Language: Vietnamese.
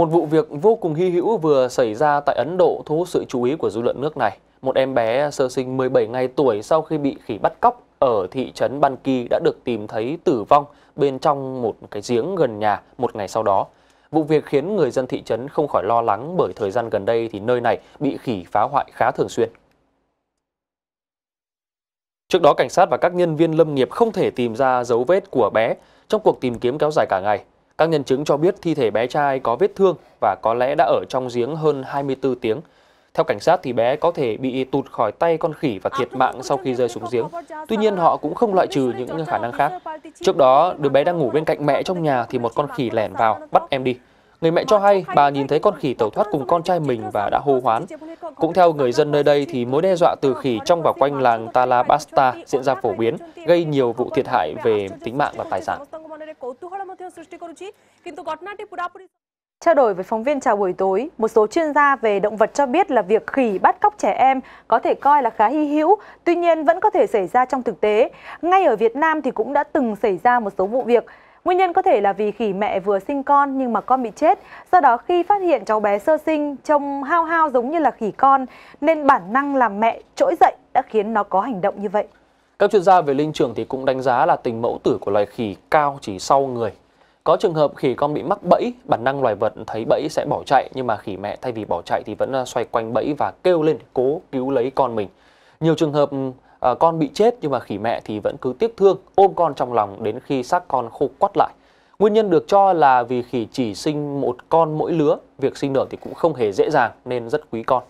Một vụ việc vô cùng hy hữu vừa xảy ra tại Ấn Độ thu hút sự chú ý của dư luận nước này. Một em bé sơ sinh 17 ngày tuổi sau khi bị khỉ bắt cóc ở thị trấn Ban Ki đã được tìm thấy tử vong bên trong một cái giếng gần nhà một ngày sau đó. Vụ việc khiến người dân thị trấn không khỏi lo lắng bởi thời gian gần đây thì nơi này bị khỉ phá hoại khá thường xuyên. Trước đó, cảnh sát và các nhân viên lâm nghiệp không thể tìm ra dấu vết của bé trong cuộc tìm kiếm kéo dài cả ngày. Các nhân chứng cho biết thi thể bé trai có vết thương và có lẽ đã ở trong giếng hơn 24 tiếng. Theo cảnh sát thì bé có thể bị tụt khỏi tay con khỉ và thiệt mạng sau khi rơi xuống giếng. Tuy nhiên họ cũng không loại trừ những khả năng khác. Trước đó, đứa bé đang ngủ bên cạnh mẹ trong nhà thì một con khỉ lẻn vào, bắt em đi. Người mẹ cho hay bà nhìn thấy con khỉ tẩu thoát cùng con trai mình và đã hô hoán. Cũng theo người dân nơi đây thì mối đe dọa từ khỉ trong và quanh làng Talabasta diễn ra phổ biến, gây nhiều vụ thiệt hại về tính mạng và tài sản. Trao đổi với phóng viên chào buổi tối, một số chuyên gia về động vật cho biết là việc khỉ bắt cóc trẻ em có thể coi là khá hy hữu, tuy nhiên vẫn có thể xảy ra trong thực tế. Ngay ở Việt Nam thì cũng đã từng xảy ra một số vụ việc. Nguyên nhân có thể là vì khỉ mẹ vừa sinh con nhưng mà con bị chết. Do đó khi phát hiện cháu bé sơ sinh trông hao hao giống như là khỉ con nên bản năng làm mẹ trỗi dậy đã khiến nó có hành động như vậy. Các chuyên gia về linh trưởng thì cũng đánh giá là tình mẫu tử của loài khỉ cao chỉ sau người. Có trường hợp khỉ con bị mắc bẫy, bản năng loài vật thấy bẫy sẽ bỏ chạy nhưng mà khỉ mẹ thay vì bỏ chạy thì vẫn à, xoay quanh bẫy và kêu lên cố cứu lấy con mình. Nhiều trường hợp à, con bị chết nhưng mà khỉ mẹ thì vẫn cứ tiếc thương, ôm con trong lòng đến khi xác con khô quắt lại. Nguyên nhân được cho là vì khỉ chỉ sinh một con mỗi lứa, việc sinh nở thì cũng không hề dễ dàng nên rất quý con.